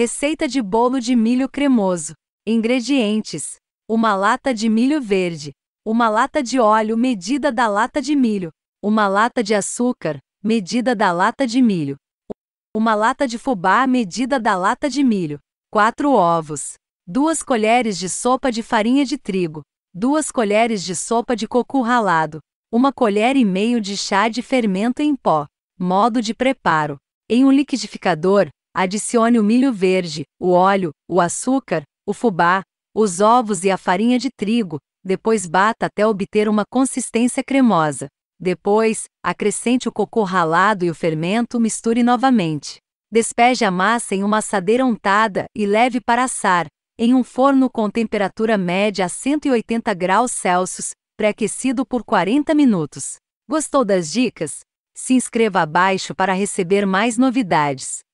Receita de bolo de milho cremoso. Ingredientes: uma lata de milho verde, uma lata de óleo medida da lata de milho, uma lata de açúcar medida da lata de milho, uma lata de fubá medida da lata de milho, quatro ovos, duas colheres de sopa de farinha de trigo, duas colheres de sopa de coco ralado, uma colher e meio de chá de fermento em pó. Modo de preparo: em um liquidificador Adicione o milho verde, o óleo, o açúcar, o fubá, os ovos e a farinha de trigo, depois bata até obter uma consistência cremosa. Depois, acrescente o cocô ralado e o fermento, misture novamente. Despeje a massa em uma assadeira untada e leve para assar, em um forno com temperatura média a 180 graus Celsius, pré-aquecido por 40 minutos. Gostou das dicas? Se inscreva abaixo para receber mais novidades.